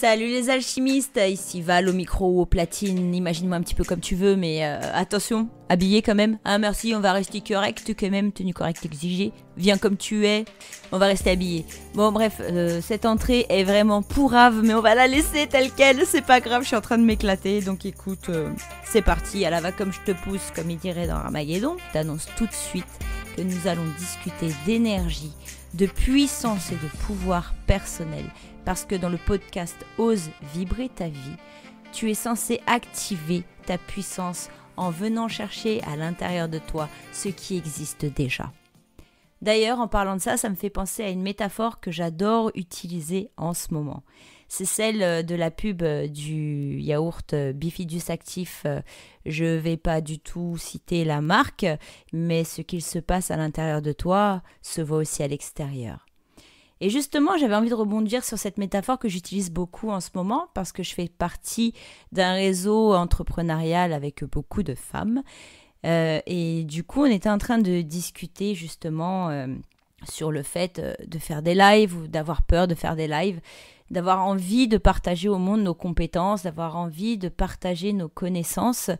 Salut les alchimistes, ici Val au micro ou au platine, imagine-moi un petit peu comme tu veux, mais euh, attention, habillé quand même. Ah merci, on va rester correct quand même, tenue correcte exigée. Viens comme tu es, on va rester habillé. Bon bref, euh, cette entrée est vraiment pourrave, mais on va la laisser telle qu'elle, c'est pas grave, je suis en train de m'éclater, donc écoute, euh, c'est parti, à la va comme je te pousse, comme il dirait dans Armageddon, t'annonce tout de suite nous allons discuter d'énergie, de puissance et de pouvoir personnel. Parce que dans le podcast Ose vibrer ta vie, tu es censé activer ta puissance en venant chercher à l'intérieur de toi ce qui existe déjà. D'ailleurs, en parlant de ça, ça me fait penser à une métaphore que j'adore utiliser en ce moment c'est celle euh, de la pub euh, du yaourt euh, Bifidus Actif. Je ne vais pas du tout citer la marque, mais ce qu'il se passe à l'intérieur de toi se voit aussi à l'extérieur. Et justement, j'avais envie de rebondir sur cette métaphore que j'utilise beaucoup en ce moment parce que je fais partie d'un réseau entrepreneurial avec beaucoup de femmes. et du coup, on était en train de discuter justement sur le fait de faire des lives ou d'avoir peur de faire des lives d'avoir envie de partager au monde nos compétences, d'avoir envie de partager nos connaissances.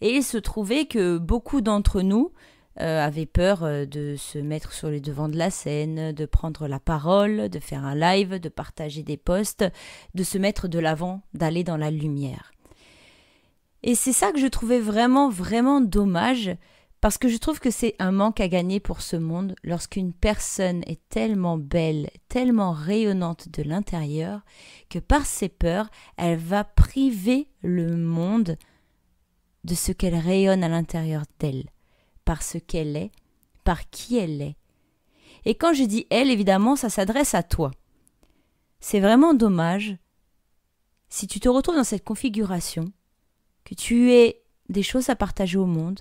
Et il se trouvait que beaucoup d'entre nous euh, avaient peur euh, de se mettre sur les devants de la scène, de prendre la parole, de faire un live, de partager des posts, de se mettre de l'avant, d'aller dans la lumière. Et c'est ça que je trouvais vraiment, vraiment dommage parce que je trouve que c'est un manque à gagner pour ce monde lorsqu'une personne est tellement belle, tellement rayonnante de l'intérieur, que par ses peurs, elle va priver le monde de ce qu'elle rayonne à l'intérieur d'elle, par ce qu'elle est, par qui elle est. Et quand je dis elle, évidemment, ça s'adresse à toi. C'est vraiment dommage si tu te retrouves dans cette configuration, que tu aies des choses à partager au monde,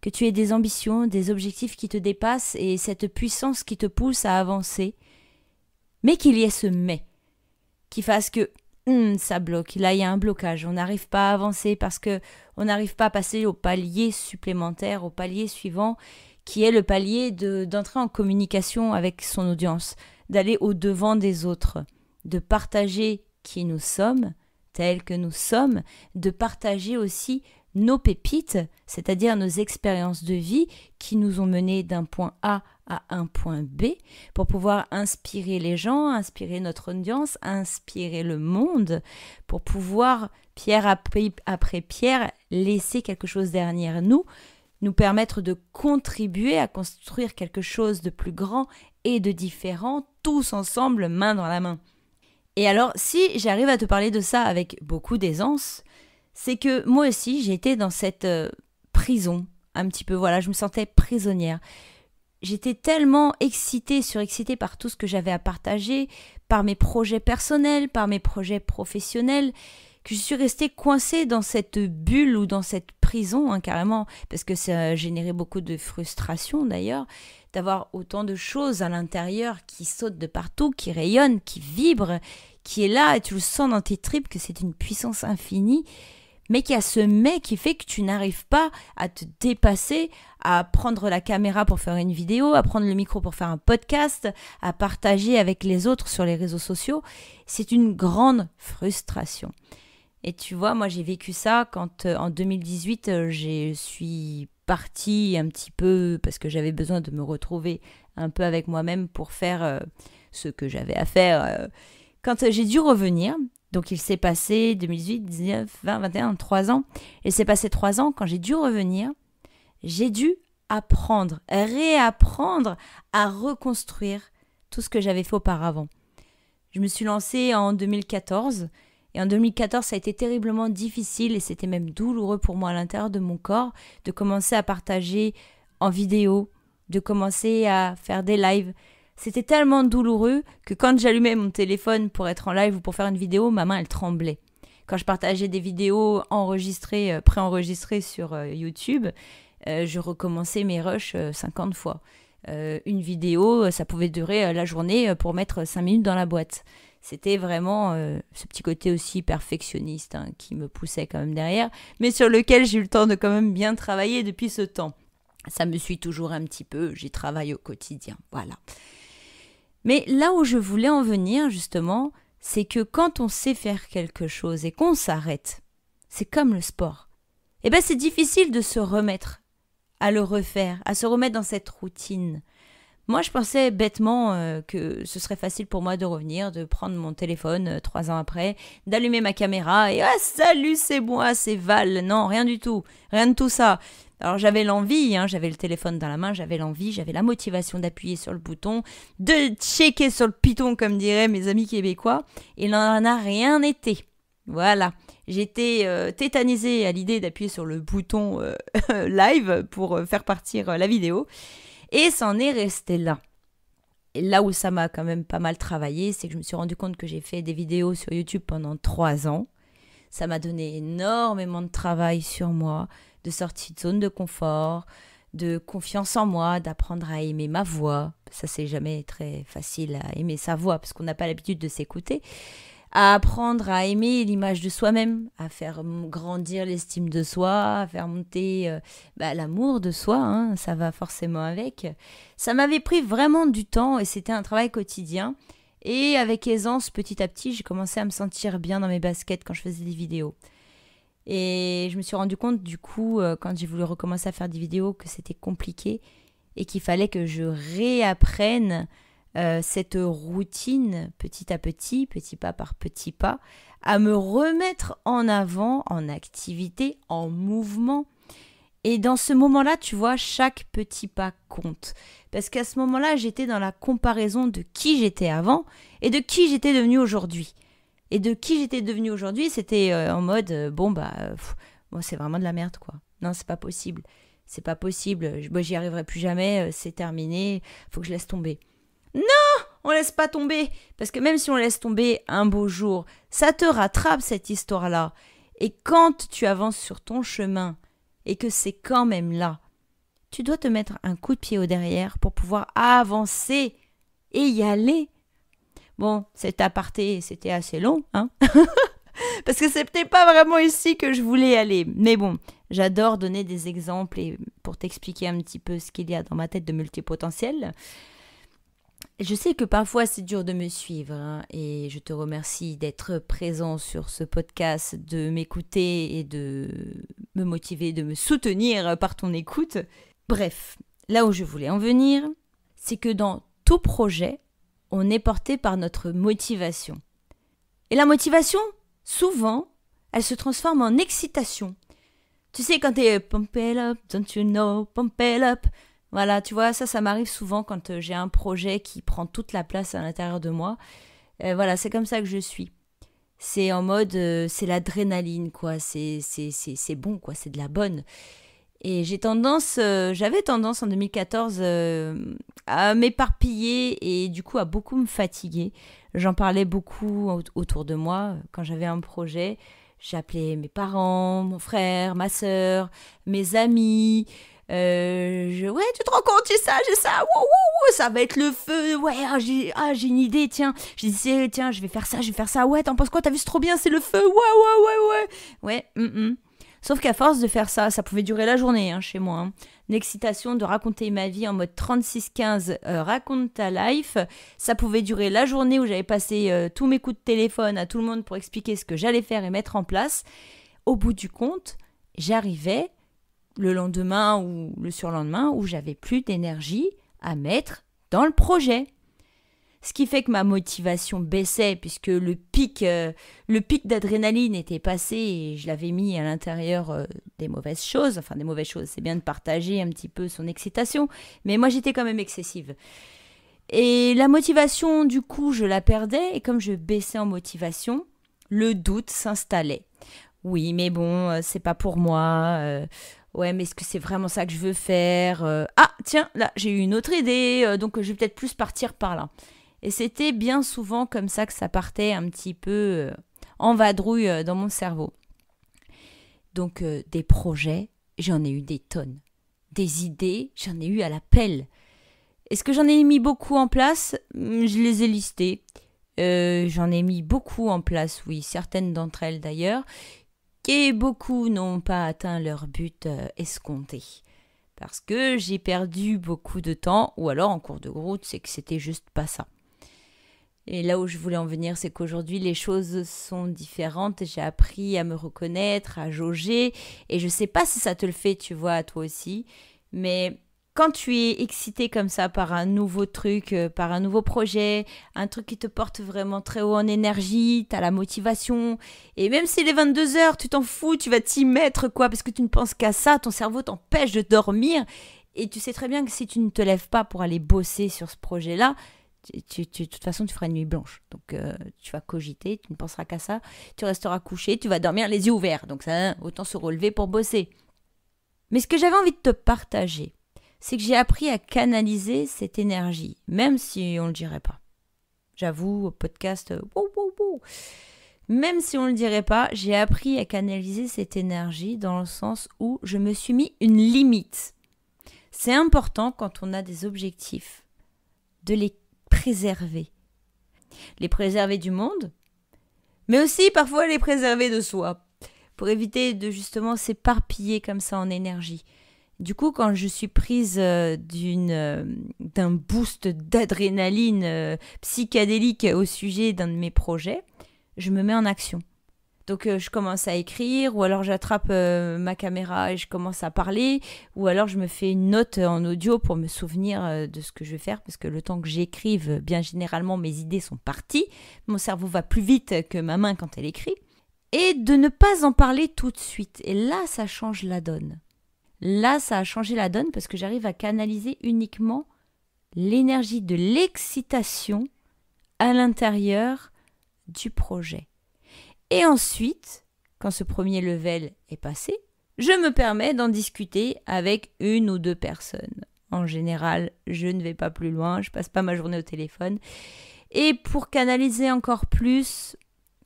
que tu aies des ambitions, des objectifs qui te dépassent et cette puissance qui te pousse à avancer, mais qu'il y ait ce mais, qui fasse que hmm, ça bloque, là il y a un blocage, on n'arrive pas à avancer parce que on n'arrive pas à passer au palier supplémentaire, au palier suivant, qui est le palier d'entrer en communication avec son audience, d'aller au-devant des autres, de partager qui nous sommes, tels que nous sommes, de partager aussi nos pépites, c'est-à-dire nos expériences de vie qui nous ont menés d'un point A à un point B pour pouvoir inspirer les gens, inspirer notre audience, inspirer le monde, pour pouvoir, pierre après, après pierre, laisser quelque chose derrière nous, nous permettre de contribuer à construire quelque chose de plus grand et de différent, tous ensemble, main dans la main. Et alors, si j'arrive à te parler de ça avec beaucoup d'aisance, c'est que moi aussi, j'ai été dans cette euh, prison, un petit peu, voilà, je me sentais prisonnière. J'étais tellement excitée, surexcitée par tout ce que j'avais à partager, par mes projets personnels, par mes projets professionnels, que je suis restée coincée dans cette bulle ou dans cette prison, hein, carrément, parce que ça a généré beaucoup de frustration d'ailleurs, d'avoir autant de choses à l'intérieur qui sautent de partout, qui rayonnent, qui vibrent, qui est là, et tu le sens dans tes tripes que c'est une puissance infinie mais qu'il y a ce mais qui fait que tu n'arrives pas à te dépasser, à prendre la caméra pour faire une vidéo, à prendre le micro pour faire un podcast, à partager avec les autres sur les réseaux sociaux. C'est une grande frustration. Et tu vois, moi j'ai vécu ça quand euh, en 2018, euh, je suis partie un petit peu parce que j'avais besoin de me retrouver un peu avec moi-même pour faire euh, ce que j'avais à faire. Quand j'ai dû revenir, donc il s'est passé 2018, 19, 20, 21, 3 ans. Et s'est passé 3 ans quand j'ai dû revenir. J'ai dû apprendre, réapprendre à reconstruire tout ce que j'avais fait auparavant. Je me suis lancée en 2014 et en 2014 ça a été terriblement difficile et c'était même douloureux pour moi à l'intérieur de mon corps de commencer à partager en vidéo, de commencer à faire des lives, c'était tellement douloureux que quand j'allumais mon téléphone pour être en live ou pour faire une vidéo, ma main elle tremblait. Quand je partageais des vidéos enregistrées, euh, préenregistrées sur euh, YouTube, euh, je recommençais mes rushs 50 fois. une vidéo, ça pouvait durer la journée pour mettre 5 minutes dans la boîte. C'était vraiment ce petit côté aussi perfectionniste hein, qui me poussait quand même derrière, mais sur lequel j'ai eu le temps de quand même bien travailler depuis ce temps. Ça me suit toujours un petit peu, j'y travaille au quotidien. Voilà. Mais là où je voulais en venir, justement, c'est que quand on sait faire quelque chose et qu'on s'arrête, c'est comme le sport. Et eh ben, c'est difficile de se remettre à le refaire, à se remettre dans cette routine. Moi, je pensais bêtement euh, que ce serait facile pour moi de revenir, de prendre mon téléphone euh, trois ans après, d'allumer ma caméra et ah salut, c'est moi, c'est Val. Non, rien du tout, rien de tout ça. Alors j'avais l'envie, hein, j'avais le téléphone dans la main, j'avais l'envie, j'avais la motivation d'appuyer sur le bouton, de checker sur le piton comme diraient mes amis québécois. Il n'en a rien été. Voilà, j'étais euh, tétanisée à l'idée d'appuyer sur le bouton euh, live pour euh, faire partir la vidéo. Et c'en est resté là. Et là où ça m'a quand même pas mal travaillé, c'est que je me suis rendu compte que j'ai fait des vidéos sur YouTube pendant trois ans. Ça m'a donné énormément de travail sur moi, de sortie de zone de confort, de confiance en moi, d'apprendre à aimer ma voix. Ça, c'est jamais très facile à aimer sa voix parce qu'on n'a pas l'habitude de s'écouter. À apprendre à aimer l'image de soi-même, à faire grandir l'estime de soi, à faire monter euh, bah, l'amour de soi, hein, ça va forcément avec. Ça m'avait pris vraiment du temps et c'était un travail quotidien. Et avec aisance, petit à petit, j'ai commencé à me sentir bien dans mes baskets quand je faisais des vidéos. Et je me suis rendu compte, du coup, euh, quand j'ai voulu recommencer à faire des vidéos, que c'était compliqué et qu'il fallait que je réapprenne euh, cette routine petit à petit, petit pas par petit pas, à me remettre en avant, en activité, en mouvement. Et dans ce moment-là, tu vois, chaque petit pas compte. Parce qu'à ce moment-là, j'étais dans la comparaison de qui j'étais avant et de qui j'étais devenu aujourd'hui. Et de qui j'étais devenu aujourd'hui, c'était euh, en mode euh, bon bah c'est vraiment de la merde quoi. Non, c'est pas possible. C'est pas possible. Moi j'y arriverai plus jamais, euh, c'est terminé, faut que je laisse tomber. Non, on laisse pas tomber parce que même si on laisse tomber un beau jour, ça te rattrape cette histoire-là. Et quand tu avances sur ton chemin et que c'est quand même là. Tu dois te mettre un coup de pied au derrière pour pouvoir avancer et y aller. Bon, cet aparté, c'était assez long, hein Parce que c'était pas vraiment ici que je voulais aller. Mais bon, j'adore donner des exemples et pour t'expliquer un petit peu ce qu'il y a dans ma tête de multipotentiel. Je sais que parfois c'est dur de me suivre hein, et je te remercie d'être présent sur ce podcast, de m'écouter et de me motiver, de me soutenir euh, par ton écoute. Bref, là où je voulais en venir, c'est que dans tout projet, on est porté par notre motivation. Et la motivation, souvent, elle se transforme en excitation. Tu sais, quand t'es euh, pump it up, don't you know, pump it up. Voilà, tu vois, ça, ça m'arrive souvent quand euh, j'ai un projet qui prend toute la place à l'intérieur de moi. voilà, c'est comme ça que je suis c'est en mode, euh, c'est l'adrénaline, quoi. C'est bon, quoi. C'est de la bonne. Et j'ai tendance, euh, j'avais tendance en 2014 euh, à m'éparpiller et du coup à beaucoup me fatiguer. J'en parlais beaucoup autour de moi quand j'avais un projet. J'appelais mes parents, mon frère, ma sœur, mes amis. Euh, ouais, tu te rends compte, j'ai ça, j'ai ça, ça va être le feu, ouais, ah, j'ai ah, une idée, tiens, je disais, tiens, je vais faire ça, je vais faire ça, ouais, t'en penses quoi, t'as vu, c'est trop bien, c'est le feu, ouais, ouais, ouais, ouais, ouais, mm, mm. Sauf qu'à force de faire ça, ça pouvait durer la journée hein, chez moi. Hein. de raconter ma vie en mode 36-15, euh, raconte ta life. Ça pouvait durer la journée où j'avais passé euh, tous mes coups de téléphone à tout le monde pour expliquer ce que j'allais faire et mettre en place. Au bout du compte, j'arrivais, le lendemain ou le surlendemain où j'avais plus d'énergie à mettre dans le projet. Ce qui fait que ma motivation baissait puisque le pic, euh, le pic d'adrénaline était passé et je l'avais mis à l'intérieur euh, des mauvaises choses. Enfin, des mauvaises choses, c'est bien de partager un petit peu son excitation, mais moi j'étais quand même excessive. Et la motivation, du coup, je la perdais et comme je baissais en motivation, le doute s'installait. Oui, mais bon, euh, c'est pas pour moi ouais, mais est-ce que c'est vraiment ça que je veux faire euh? Ah, tiens, là, j'ai eu une autre idée, euh, donc euh, je vais peut-être plus partir par là. Et c'était bien souvent comme ça que ça partait un petit peu en vadrouille dans mon cerveau. Donc des projets, j'en ai eu des tonnes. Des idées, j'en ai eu à la pelle. Est-ce que j'en ai mis beaucoup en place hum, Je les ai listées. j'en ai mis beaucoup en place, oui, certaines d'entre elles d'ailleurs et beaucoup n'ont pas atteint leur but euh, escompté. Parce que j'ai perdu beaucoup de temps, ou alors en cours de route, c'est que c'était juste pas ça. Et là où je voulais en venir, c'est qu'aujourd'hui les choses sont différentes. J'ai appris à me reconnaître, à jauger, et je sais pas si ça te le fait, tu vois, à toi aussi, mais quand tu es excité comme ça par un nouveau truc, euh, par un nouveau projet, un truc qui te porte vraiment très haut en énergie, tu as la motivation, et même si les 22 heures, tu t'en fous, tu vas t'y mettre quoi, parce que tu ne penses qu'à ça, ton cerveau t'empêche de dormir, et tu sais très bien que si tu ne te lèves pas pour aller bosser sur ce projet-là, tu, de toute façon, tu feras une nuit blanche. Donc, euh, tu vas cogiter, tu ne penseras qu'à ça, tu resteras couché, tu vas dormir les yeux ouverts. Donc, ça, hein, autant se relever pour bosser. Mais ce que j'avais envie de te partager, c'est que j'ai appris à canaliser cette énergie, même si on ne le dirait pas. J'avoue, au podcast, euh, même si on ne le dirait pas, j'ai appris à canaliser cette énergie dans le sens où je me suis mis une limite. C'est important quand on a des objectifs de les préserver. Les préserver du monde, mais aussi parfois les préserver de soi, pour éviter de justement s'éparpiller comme ça en énergie. Du coup, quand je suis prise euh, euh, d'un boost d'adrénaline euh, psychédélique au sujet d'un de mes projets, je me mets en action. Donc je commence à écrire, ou alors j'attrape ma caméra et je commence à parler, ou alors je me fais une note en audio pour me souvenir de ce que je vais faire, parce que le temps que j'écrive, bien généralement, mes idées sont parties, mon cerveau va plus vite que ma main quand elle écrit, et de ne pas en parler tout de suite. Et là, ça change la donne. Là, ça a changé la donne parce que j'arrive à canaliser uniquement l'énergie de l'excitation à l'intérieur du projet. Et ensuite, quand ce premier level est passé, je me permets d'en discuter avec une ou deux personnes. En général, je ne vais pas plus loin, je passe pas ma journée au téléphone. Et pour canaliser encore plus,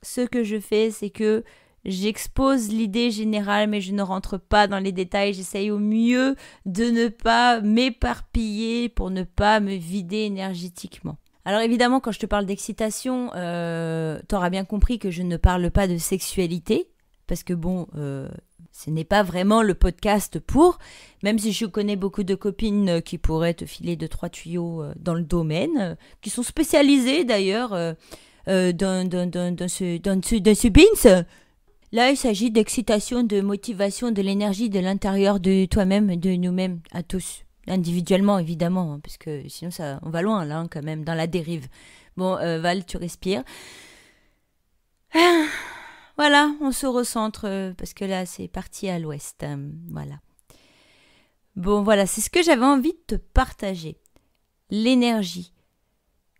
ce que je fais, c'est que J'expose l'idée générale, mais je ne rentre pas dans les détails. J'essaye au mieux de ne pas m'éparpiller pour ne pas me vider énergétiquement. Alors évidemment, quand je te parle d'excitation, euh, tu auras bien compris que je ne parle pas de sexualité, parce que bon, euh, ce n'est pas vraiment le podcast pour, même si je connais beaucoup de copines euh, qui pourraient te filer deux, trois tuyaux dans le domaine, qui sont spécialisées d'ailleurs euh, dans, dans, dans, dans, ce, dans ce Là, il s'agit d'excitation, de motivation, de l'énergie de l'intérieur de toi-même, de nous-mêmes, à tous. Individuellement, évidemment, hein, parce que sinon, ça, on va loin, là, hein, quand même, dans la dérive. Bon, euh, Val, tu respires. voilà, on se recentre, euh, parce que là, c'est parti à l'ouest. Hein, voilà. Bon, voilà, c'est ce que j'avais envie de te partager. L'énergie.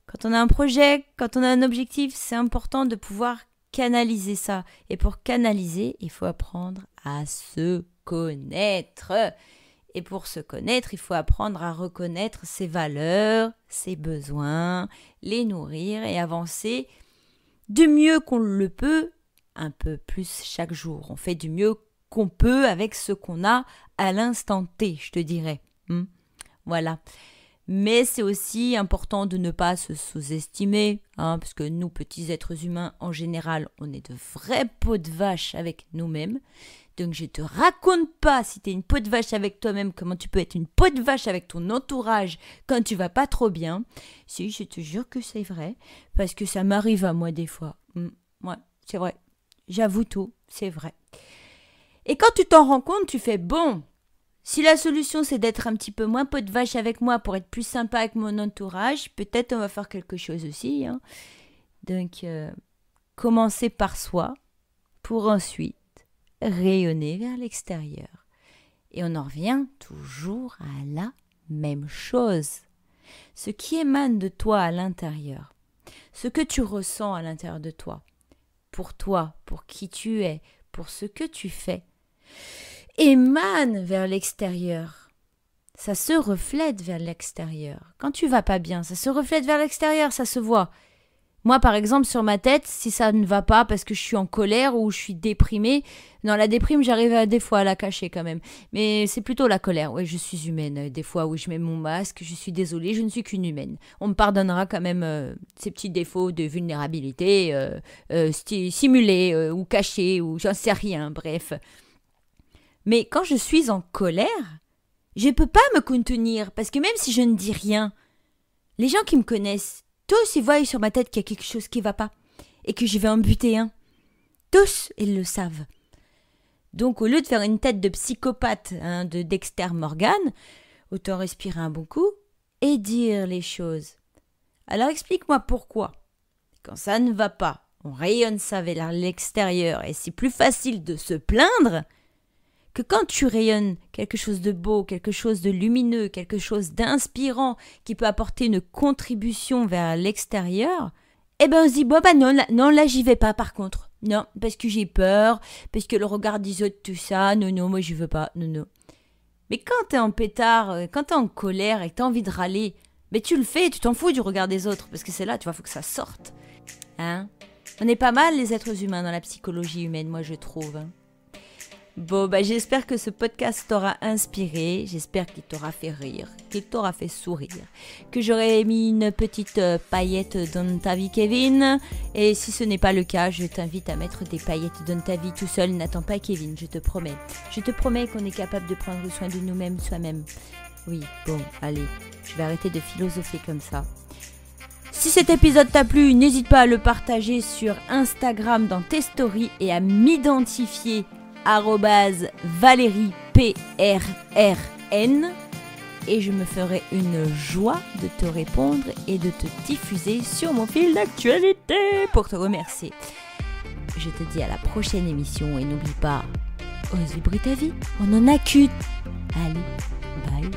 Quand on a un projet, quand on a un objectif, c'est important de pouvoir canaliser ça. Et pour canaliser, il faut apprendre à se connaître. Et pour se connaître, il faut apprendre à reconnaître ses valeurs, ses besoins, les nourrir et avancer du mieux qu'on le peut, un peu plus chaque jour. On fait du mieux qu'on peut avec ce qu'on a à l'instant T, je te dirais. Hmm. voilà. Mais c'est aussi important de ne pas se sous-estimer, hein, parce que nous, petits êtres humains, en général, on est de vrais pots de vache avec nous-mêmes. Donc je ne te raconte pas si tu es une peau de vache avec toi-même, comment tu peux être une peau de vache avec ton entourage quand tu vas pas trop bien. Si, je te jure que c'est vrai, parce que ça m'arrive à moi des fois. Moi, mm, c'est vrai. J'avoue tout, c'est vrai. Et quand tu t'en rends compte, tu fais bon, si la solution c'est d'être un petit peu moins pot de vache avec moi pour être plus sympa avec mon entourage, peut-être on va faire quelque chose aussi. Hein. Donc, euh, commencer par soi pour ensuite rayonner vers l'extérieur. Et on en revient toujours à la même chose. Ce qui émane de toi à l'intérieur, ce que tu ressens à l'intérieur de toi, pour toi, pour qui tu es, pour ce que tu fais émane vers l'extérieur. Ça se reflète vers l'extérieur. Quand tu vas pas bien, ça se reflète vers l'extérieur, ça se voit. Moi, par exemple, sur ma tête, si ça ne va pas parce que je suis en colère ou je suis déprimée, dans la déprime, j'arrive à, des fois à la cacher quand même. Mais c'est plutôt la colère. Oui, je suis humaine. Euh, des fois, oui, je mets mon masque, je suis désolée, je ne suis qu'une humaine. On me pardonnera quand même euh, ces petits défauts de vulnérabilité euh, simulés ou cachés ou j'en sais rien, bref. Mais quand je suis en colère, je ne peux pas me contenir, parce que même si je ne dis rien, les gens qui me connaissent, tous ils voient sur ma tête qu'il y a quelque chose qui va pas, et que je vais en buter un. Tous, ils le savent. Donc au lieu de faire une tête de psychopathe hein, de Dexter Morgan, autant respirer un bon coup et dire les choses. Alors explique-moi pourquoi. Quand ça ne va pas, on rayonne ça vers l'extérieur et c'est plus facile de se plaindre que quand tu rayonnes quelque chose de beau, quelque chose de lumineux, quelque chose d'inspirant qui peut apporter une contribution vers l'extérieur, eh ben on se dit bon bah non là, non là j'y vais pas par contre. Non, parce que j'ai peur, parce que le regard des autres tout ça, non non, moi je veux pas. Non non. Mais quand t'es en pétard, euh, quand t'es en colère et que t'as envie de râler, mais tu le fais, tu t'en fous du regard des autres parce que c'est là, tu vois, faut que ça sorte. Hein On est pas mal les êtres humains dans la psychologie humaine, moi je trouve. Hein. Bon, bah, j'espère que ce podcast t'aura inspiré, j'espère qu'il t'aura fait rire, qu'il t'aura fait sourire, que j'aurai mis une petite euh, paillette dans ta vie, Kevin. Et si ce n'est pas le cas, je t'invite à mettre des paillettes dans ta vie tout seul. N'attends pas, Kevin, je te promets. Je te promets qu'on est capable de prendre soin de nous-mêmes soi-même. Oui, bon, allez, je vais arrêter de philosopher comme ça. Si cet épisode t'a plu, n'hésite pas à le partager sur Instagram dans tes stories et à m'identifier @valerieprrn et je me ferai une joie de te répondre et de te diffuser sur mon fil d'actualité pour te remercier. Je te dis à la prochaine émission et n'oublie pas, ose vibrer ta vie, on en a qu'une. Allez, bye.